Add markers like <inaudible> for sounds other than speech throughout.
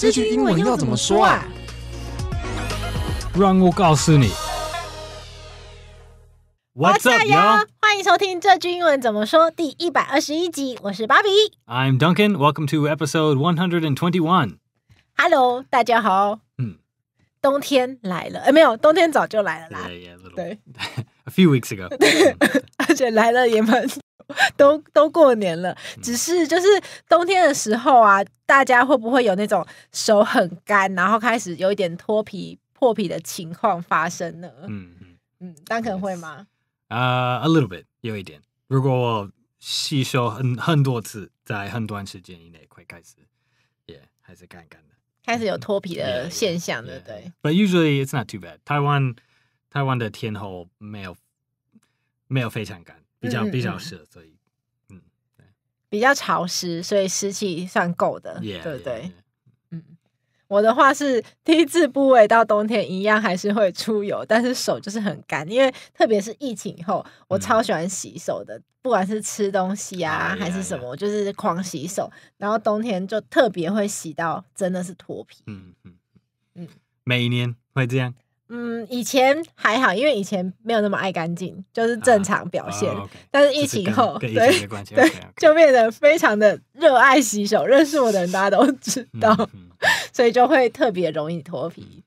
这句英文要怎么说啊？让我告诉你。我加油！欢迎收听这句英文怎么说第一百二十一集。我是芭比。I'm Duncan. Welcome to episode one hundred and twenty-one. Hello，大家好。嗯，冬天来了？哎，没有，冬天早就来了啦。对，<laughs> a few weeks ago。<laughs> 而且来了也蛮。<laughs> 都都过年了，只是就是冬天的时候啊，大家会不会有那种手很干，然后开始有一点脱皮、破皮的情况发生呢？嗯嗯嗯，当然会吗？啊，a little bit，有一点。如果吸收很很多次，在很短时间以内，会开始也还是干干的，开始有脱皮的现象，对不对？But usually it's not too bad。台湾台湾的天候没有没有非常干。比较比较湿，所以嗯，比较潮湿，所以湿气算够的，对不对？嗯，我的话是 T 字部位到冬天一样还是会出油，但是手就是很干，因为特别是疫情以后，我超喜欢洗手的，不管是吃东西啊还是什么，就是狂洗手，然后冬天就特别会洗到真的是脱皮，嗯嗯嗯，每年会这样。嗯，以前还好，因为以前没有那么爱干净，就是正常表现。但是疫情后，对对，就变得非常的热爱洗手。认识我的人大家都 <laughs> 知道，所以就会特别容易脱皮。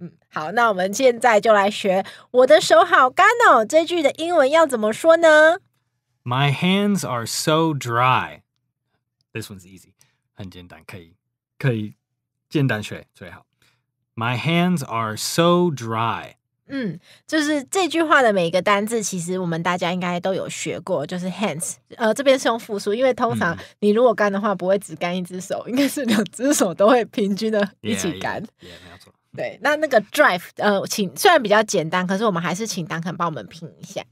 嗯，好，那我们现在就来学。我的手好干哦，这句的英文要怎么说呢？My hands are so dry. This one's easy，很简单，可以可以简单学最好。My hands are so dry。嗯，就是这句话的每一个单字，其实我们大家应该都有学过。就是 hands，呃，这边是用复数，因为通常你如果干的话，不会只干一只手，应该是两只手都会平均的一起干。也没错。对，那那个 drive，呃，请虽然比较简单，可是我们还是请丹肯帮我们拼一下。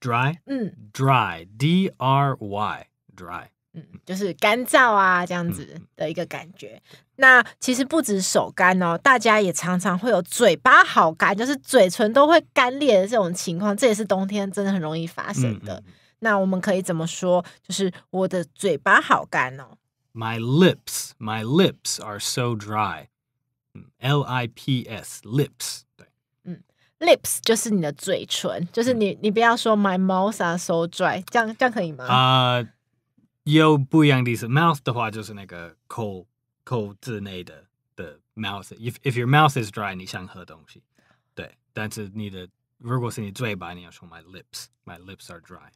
Dry。嗯。Dry。D R Y。Dry。嗯，就是干燥啊，这样子的一个感觉。那其实不止手干哦，大家也常常会有嘴巴好干，就是嘴唇都会干裂的这种情况，这也是冬天真的很容易发生的。那我们可以怎么说？就是我的嘴巴好干哦。My lips, my lips are so dry. 嗯，L I P S, lips，对，嗯，lips 就是你的嘴唇，就是你，你不要说 my mouth are so dry，这样这样可以吗？啊，有不一样的意思。mouth 的话就是那个口。口之内的的 mouth，if if your mouth is dry，你想喝东西，对。但是你的如果是你嘴巴，你要说 my lips，my lips are dry。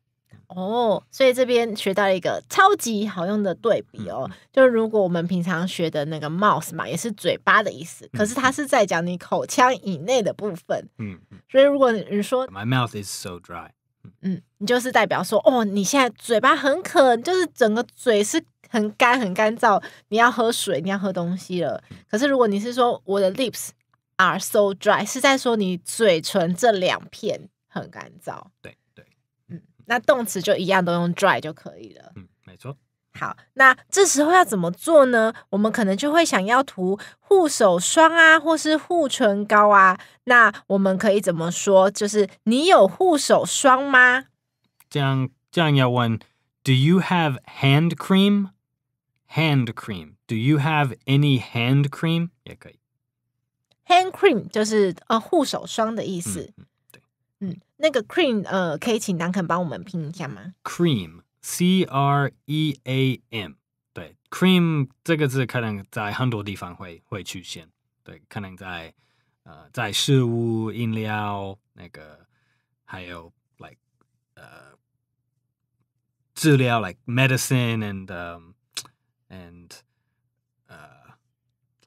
哦，所以这边学到一个超级好用的对比哦，就是如果我们平常学的那个 mouth 嘛，也是嘴巴的意思，可是它是在讲你口腔以内的部分。嗯嗯。所以如果你说 my mouth is so dry，嗯，你就是代表说哦，你现在嘴巴很渴，就是整个嘴是。很干，很干燥，你要喝水，你要喝东西了。可是如果你是说我的 lips are so dry，是在说你嘴唇这两片很干燥。对对，嗯，那动词就一样都用 dry 就可以了。嗯，没错。好，那这时候要怎么做呢？我们可能就会想要涂护手霜啊，或是护唇膏啊。那我们可以怎么说？就是你有护手霜吗？这样要问 d o you have hand cream？hand cream. Do you have any hand cream？也可以。Hand cream 就是呃护手霜的意思。嗯嗯，那个 cream 呃，可以请南肯帮我们拼一下吗？Cream C R E A M，对，cream 这个字可能在很多地方会会出现，对，可能在呃在食物、饮料那个，还有 like 呃治疗 like medicine and、um, and uh,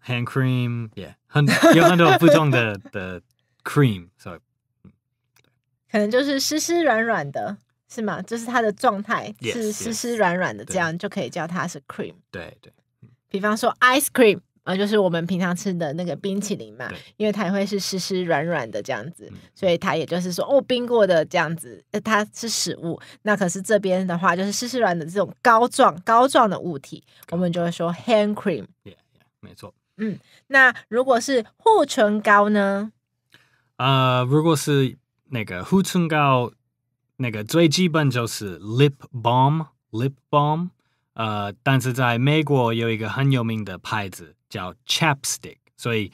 hand cream. Yeah，很有很多不同的的 cream，所以可能就是湿湿软软的，是吗？就是它的状态 Yes, 是湿湿软软的，这样就可以叫它是 cream。对对，比方说 ice cream，啊，就是我们平常吃的那个冰淇淋嘛，因为它会是湿湿软软的这样子，所以它也就是说哦冰过的这样子，它是食物。那可是这边的话就是湿湿软的这种膏状膏状的物体，我们就会说 hand cream，没错。嗯，那如果是护唇膏呢？呃，如果是那个护唇膏，那个最基本就是 lip balm，lip balm。呃，但是在美国有一个很有名的牌子。叫 Chapstick，所以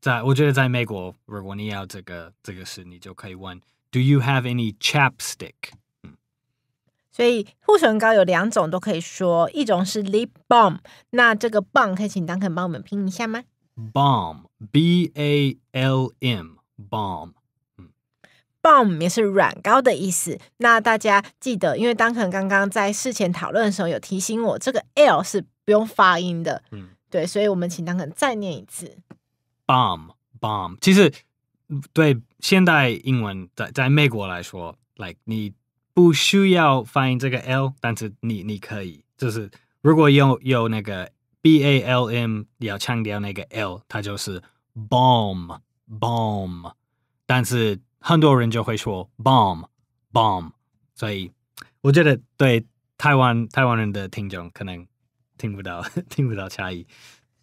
在我觉得在美国，如果你要这个这个事，你就可以问 Do you have any Chapstick？嗯，所以护唇膏有两种都可以说，一种是 Lip Balm，那这个 Balm 可以请 Duncan 帮我们拼一下吗？Balm，B A L M，Balm，嗯，Balm 也是软膏的意思。那大家记得，因为 Duncan 刚刚在事前讨论的时候有提醒我，这个 L 是不用发音的，嗯。对，所以我们请他个再念一次。Bomb bomb，其实对现代英文在在美国来说，like 你不需要发音这个 l，但是你你可以就是如果有有那个 b a l m，你要强调那个 l，它就是 bomb bomb。但是很多人就会说 bomb bomb，所以我觉得对台湾台湾人的听众可能。听不到，<laughs> 听不到差异，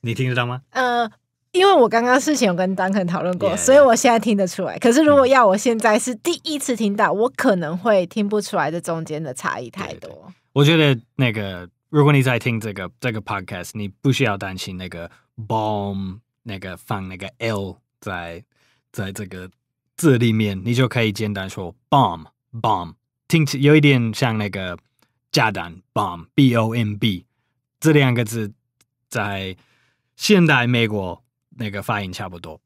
你听得到吗？呃，因为我刚刚事有跟丹肯 n c a 讨论过，所以我现在听得出来。可是如果要我现在是第一次听到，我可能会听不出来，这中间的差异太多。我觉得那个，如果你在听这个这个 podcast，你不需要担心那个 bomb，那个放那个 l 在在这个字里面，你就可以简单说 bomb bomb，听起有一点像那个炸弹 bomb b o m b。这两个字在现代美国那个发音差不多，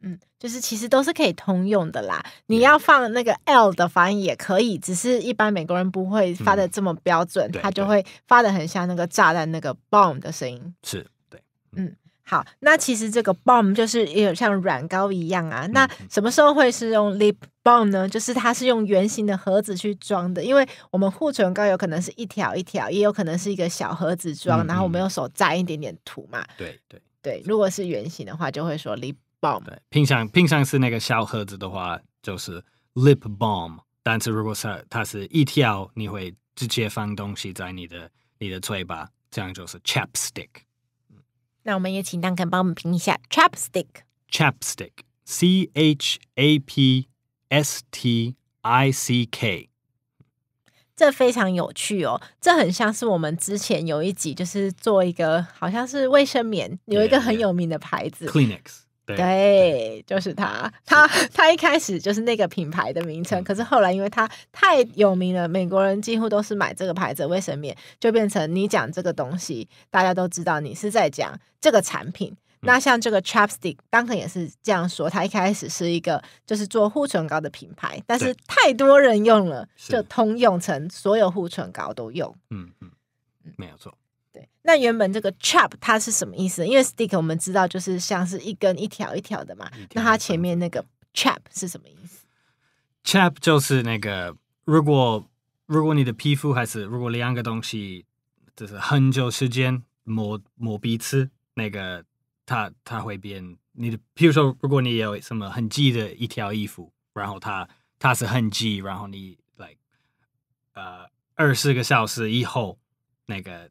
嗯，就是其实都是可以通用的啦。你要放那个 L 的发音也可以，只是一般美国人不会发的这么标准，他就会发的很像那个炸弹那个 bomb 的声音，是对，嗯。好，那其实这个 balm 就是也有像软膏一样啊。那什么时候会是用 lip balm 呢？就是它是用圆形的盒子去装的，因为我们护唇膏有可能是一条一条，也有可能是一个小盒子装，然后我们用手沾一点点涂嘛。对对对，如果是圆形的话，就会说 lip balm。对，平常平常是那个小盒子的话，就是 lip balm。但是如果是它是一条，你会直接放东西在你的你的嘴巴，这样就是 chapstick。那我们也请蛋肯帮我们评一下 Chapstick。Chapstick，C H A P S T I C K。这非常有趣哦，这很像是我们之前有一集，就是做一个好像是卫生棉，有一个很有名的牌子，Kleenex。对，就是他，他他一开始就是那个品牌的名称，可是后来因为他太有名了，美国人几乎都是买这个牌子卫生棉，就变成你讲这个东西，大家都知道你是在讲这个产品。那像这个 Chapstick，当 u 也是这样说，他一开始是一个就是做护唇膏的品牌，但是太多人用了，就通用成所有护唇膏都用。嗯嗯，没有错。对，那原本这个 trap 它是什么意思？因为 stick 我们知道就是像是一根一条一条的嘛。那它前面那个 trap 是什么意思？trap 就是那个，如果如果你的皮肤还是如果两个东西就是很久时间磨磨彼此，那个它它会变。你的比如说，如果你有什么很旧的一条衣服，然后它它是很旧，然后你来呃二十个小时以后那个。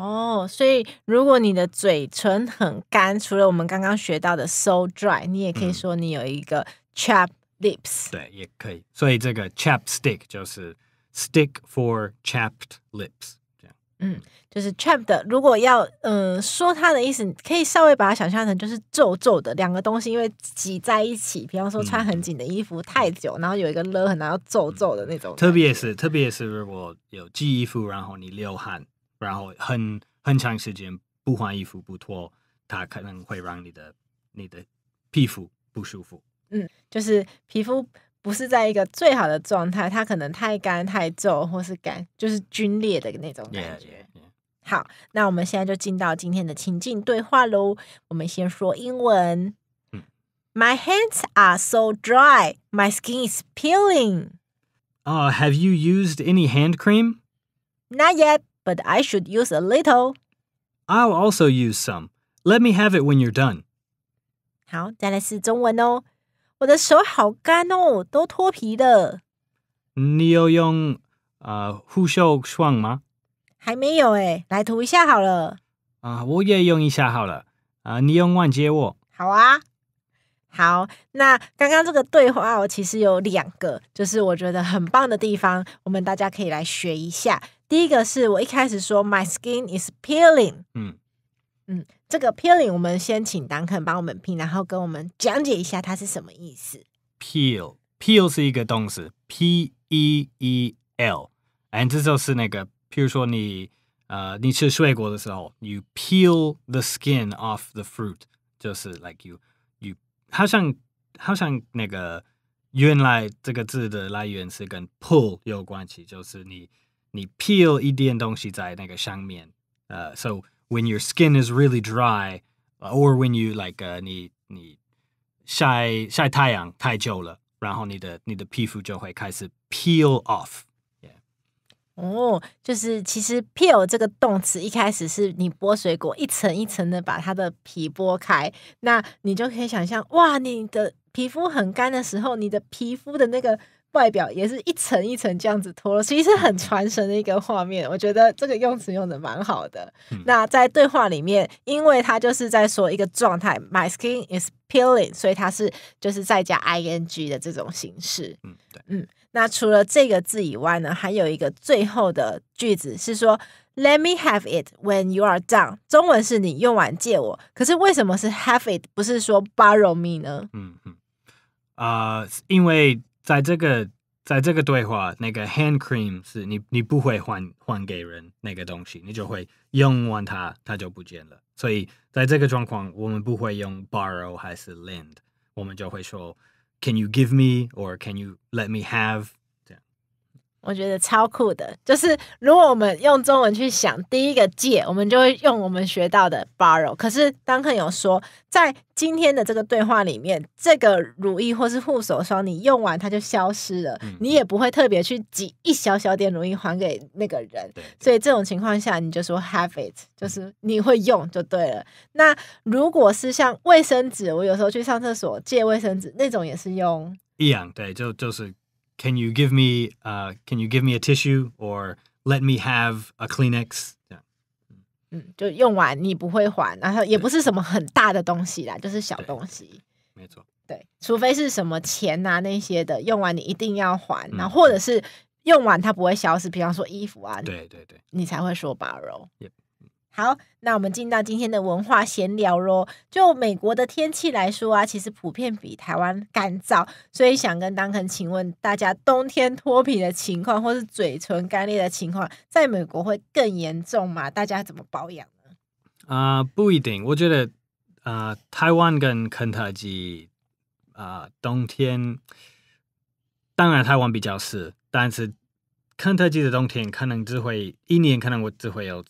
哦，所以如果你的嘴唇很干，除了我们刚刚学到的 so dry，你也可以说你有一个 chapped lips。对，也可以。所以这个 chapstick 就是 stick for chapped lips。这样，嗯，就是 chapped。如果要嗯说它的意思，可以稍微把它想象成就是皱皱的两个东西，因为挤在一起。比方说穿很紧的衣服太久，然后有一个勒，痕，然后皱皱的那种。特别是特别是如果有寄衣服，然后你流汗。然后很很长时间不换衣服不脱，它可能会让你的你的皮肤不舒服。嗯，就是皮肤不是在一个最好的状态，它可能太干太皱，或是干就是皲裂的那种感觉。好，那我们现在就进到今天的情境对话喽。我们先说英文。m y hands are so dry. My skin is peeling. 啊 h have you used any hand cream? Not yet. but I should use a little. I'll also use some. Let me have it when you're done. 好，再来是中文哦。我的手好干哦，都脱皮了。你有用呃护手霜吗？还没有诶，来涂一下好了。啊，我也用一下好了。啊，你用完接我。好啊。好，那刚刚这个对话哦，其实有两个，就是我觉得很棒的地方，我们大家可以来学一下。第一个是我一开始说，my skin is peeling。嗯嗯，这个 peeling 我们先请丹肯帮我们拼，然后跟我们讲解一下它是什么意思。Peel，peel 是一个动词，P-E-E-L。哎，这就是那个，譬如说你呃，你吃水果的时候，you peel the skin off the fruit，就是 like you you，好像好像那个原来这个字的来源是跟 pull 有关系，就是你。你 peel 一点东西在那个上面，呃，so when your skin is really dry, or when you like 你你晒晒太阳太久了，然后你的你的皮肤就会开始 peel off。哦，就是其实 peel 这个动词一开始是你剥水果一层一层的把它的皮剥开，那你就可以想象，哇，你的皮肤很干的时候，你的皮肤的那个。外表也是一层一层这样子脱落，其实很传神的一个画面。我觉得这个用词用的蛮好的。那在对话里面，因为他就是在说一个状态，my skin is peeling，所以他是就是在加 ing 的这种形式。嗯，对，嗯。那除了这个字以外呢，还有一个最后的句子是说，let me have it when you are done。中文是你用完借我，可是为什么是 have it，不是说 borrow me 呢？嗯嗯。呃，因为在这个在这个对话，那个 hand cream 是你你不会还还给人那个东西，你就会用完它，它就不见了。所以在这个状况，我们不会用 borrow 还是 lend，我们就会说，Can you give me or Can you let me have？我觉得超酷的，就是如果我们用中文去想第一个借，我们就会用我们学到的 borrow。可是当克有说，在今天的这个对话里面，这个乳液或是护手霜，你用完它就消失了，你也不会特别去挤一小小点乳液还给那个人。所以这种情况下，你就说 have it，就是你会用就对了。那如果是像卫生纸，我有时候去上厕所借卫生纸，那种也是用一样，对，就就是。can you give me uh, can you give me a tissue or let me have a Kleenex 这样。嗯，就用完你不会还，然后也不是什么很大的东西啦，就是小东西。没错。对，除非是什么钱啊那些的，用完你一定要还，嗯、然后或者是用完它不会消失，比方说衣服啊，对对对，你才会说 borrow。Yep. 好，那我们进到今天的文化闲聊喽。就美国的天气来说啊，其实普遍比台湾干燥，所以想跟当肯请问大家冬天脱皮的情况，或是嘴唇干裂的情况，在美国会更严重吗？大家怎么保养呢？啊，不一定。我觉得啊，台湾跟肯特基啊，冬天当然台湾比较湿，但是肯特基的冬天可能只会一年，可能我只会有。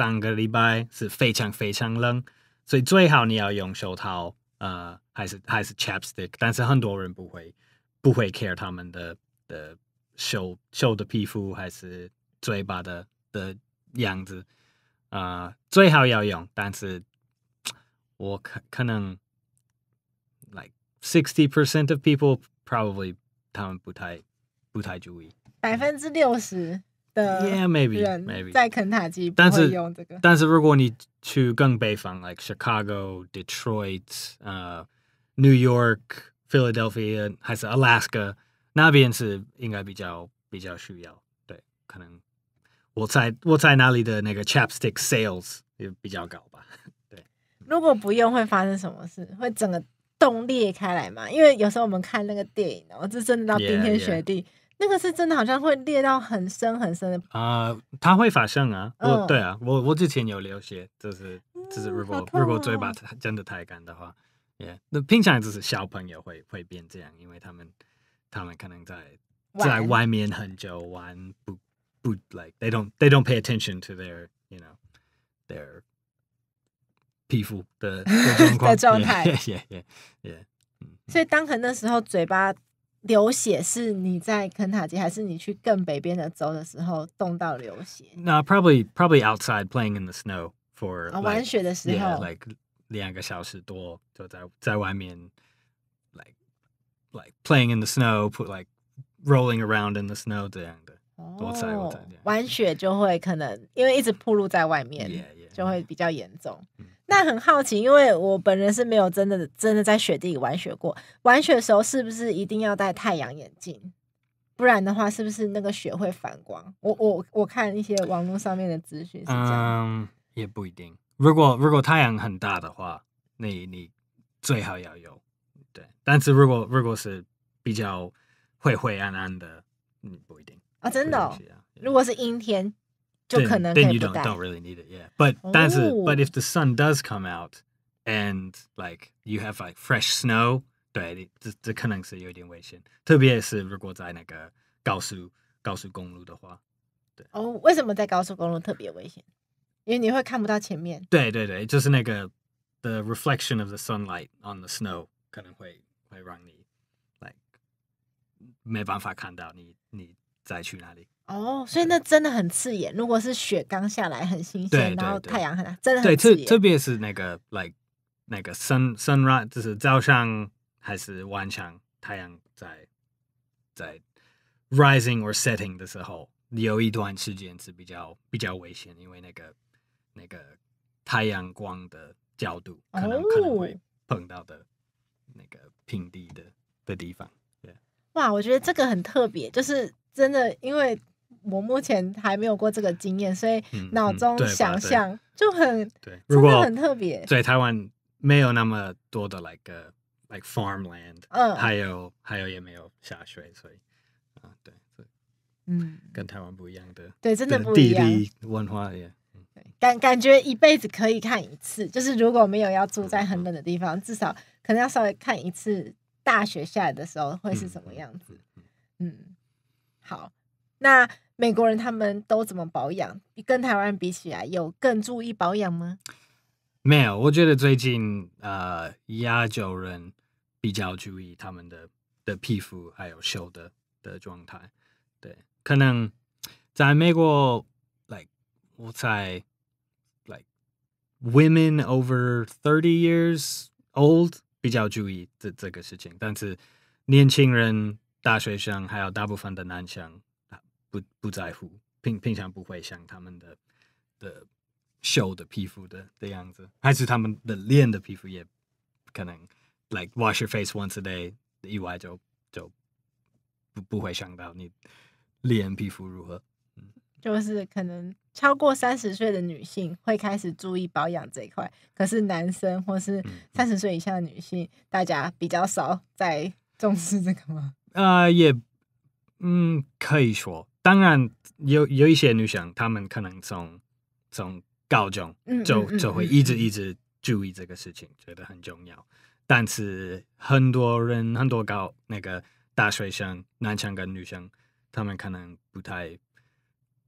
上个礼拜是非常非常冷，所以最好你要用手套，呃，还是还是 chapstick。但是很多人不会不会 care 他们的的手手的皮肤还是嘴巴的的样子，啊，最好要用。但是我可可能 like sixty percent of people probably 他们不太不太注意。百分之六十。Yeah, maybe. 在肯塔基不会用这个。但是如果你去更北方，like Chicago, Detroit, uh, New York, Philadelphia，还是 Alaska，那边是应该比较比较需要。对，可能我在我在那里的那个 Chapstick sales 也比较高吧。<laughs> 对。如果不用会发生什么事？会整个冻裂开来吗？因为有时候我们看那个电影，然后就真的到冰天雪地。那个是真的，好像会裂到很深很深的。啊，它会发生啊！我对啊，我我之前有流血，就是就是如果如果嘴巴真的太干的话，耶。那平常就是小朋友会会变这样，因为他们他们可能在在外面很久，玩，不不 like they don't they don't pay attention to their you know their 皮肤的状 <laughs> 况状态，耶耶耶。所以当很那时候嘴巴。流血是你在肯塔基，还是你去更北边的州的时候冻到流血？No, probably, probably outside playing in the snow for 啊，玩雪的时候，yeah, like 两个小时多，就在在外面，like like playing in the snow, put like rolling around in the snow 这样的。哦，多晒多点。玩雪就会可能因为一直暴露在外面。就会比较严重。那很好奇，因为我本人是没有真的真的在雪地里玩雪过。玩雪的时候是不是一定要戴太阳眼镜？不然的话，是不是那个雪会反光？我我我看一些网络上面的资讯是这样。嗯，也不一定。如果如果太阳很大的话，你你最好要有对。但是如果如果是比较灰灰暗暗的，嗯，不一定啊。真的，如果是阴天。就可能 then you don't don't really need it. Yeah, but 但是、oh. but if the sun does come out and like you have like fresh snow，对，这这可能是有点危险，特别是如果在那个高速高速公路的话。对哦，oh, 为什么在高速公路特别危险？因为你会看不到前面。对对对，就是那个 the reflection of the sunlight on the snow 可能会会让你 like 没办法看到你你在去哪里。哦，所以那真的很刺眼。如果是雪刚下来很新鲜，然后太阳很真的很刺眼，对，特别是那个 like 那个 sun sun rise，就是早上还是晚上，太阳在在 rising or setting 的时候，有一段时间是比较比较危险，因为那个那个太阳光的角度可能可能碰到的那个平地的的地方。对，哇，我觉得这个很特别，就是真的因为。我目前还没有过这个经验，所以脑中想象就很真的很特别。对，台湾没有那么多的 like like farmland，嗯，还有还有也没有下水，所以啊，对，嗯，跟台湾不一样的，对，真的不一样。文化也，感感觉一辈子可以看一次，就是如果没有要住在很冷的地方，至少可能要稍微看一次大雪下的时候会是什么样子。嗯，好，那。美国人他们都怎么保养？跟台湾比起来，有更注意保养吗？没有，我觉得最近呃，亚洲人比较注意他们的的皮肤还有秀的的状态。对，可能在美国，like 我在 like women over thirty years old 比较注意这这个事情，但是年轻人、大学生还有大部分的男生。不不在乎，平平常不会像他们的的秀的皮肤的的样子，还是他们的练的皮肤也可能，like wash your face once a day，意外就就不不会想到你练皮肤如何，嗯，就是可能超过三十岁的女性会开始注意保养这一块，可是男生或是三十岁以下的女性，大家比较少在重视这个吗？啊，也，嗯，可以说。当然有有一些女生，她们可能从从高中就就会一直一直注意这个事情，觉得很重要。但是很多人很多高那个大学生，男生跟女生，他们可能不太，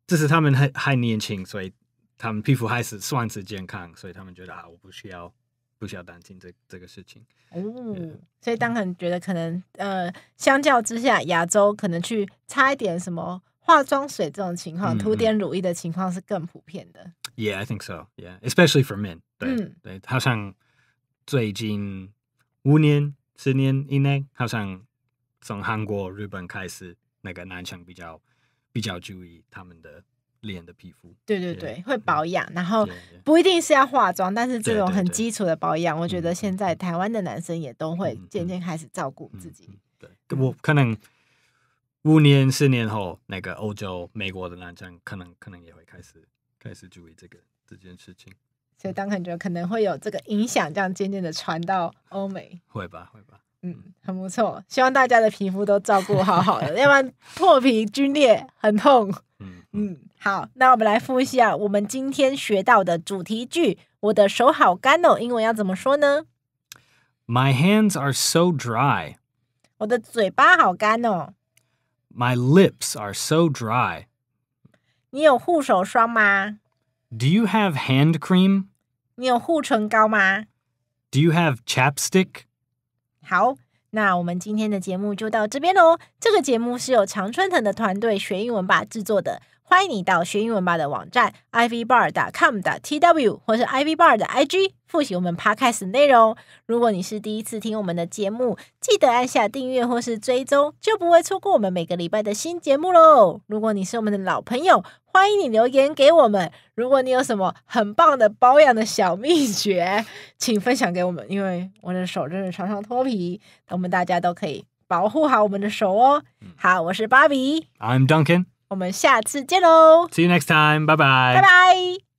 只是他们还还年轻，所以他们皮肤还是算是健康，所以他们觉得啊，我不需要不需要担心这这个事情。哦，所以当然觉得可能呃，相较之下，亚洲可能去差一点什么。化妆水这种情况，涂点乳液的情况是更普遍的。Yeah, I think so. Yeah, especially for men. 对，对，好像最近五年、十年以内，好像从韩国、日本开始，那个男生比较比较注意他们的脸的皮肤。对对对，会保养，然后不一定是要化妆，但是这种很基础的保养，我觉得现在台湾的男生也都会渐渐开始照顾自己。对，我可能。五年、十年后，那个欧洲、美国的男生可能可能也会开始开始注意这个这件事情，所以当然觉可能会有这个影响，这样渐渐的传到欧美，会吧，会吧，嗯，很不错，希望大家的皮肤都照顾好好的，要不然破皮皲裂很痛，嗯嗯，好，那我们来复习一下我们今天学到的主题句，我的手好干哦，英文要怎么说呢？My hands are so dry。我的嘴巴好干哦。My lips are so dry. Do you have hand cream? Do you have chapstick? 好，那我们今天的节目就到这边喽。这个节目是由常春藤的团队学英文吧制作的。欢迎你到学英文吧的网站 ivbar.com.tw 或是 ivbar 的 IG 复习我们 podcast 内容。如果你是第一次听我们的节目，记得按下订阅或是追踪，就不会错过我们每个礼拜的新节目喽。如果你是我们的老朋友，欢迎你留言给我们。如果你有什么很棒的保养的小秘诀，请分享给我们，因为我的手真的常常脱皮，我们大家都可以保护好我们的手哦。好，我是芭比，I'm Duncan。我们下次见喽！See you next time，拜拜，拜拜。